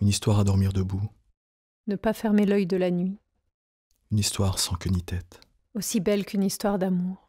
une histoire à dormir debout. Ne pas fermer l'œil de la nuit. Une histoire sans queue ni tête. Aussi belle qu'une histoire d'amour.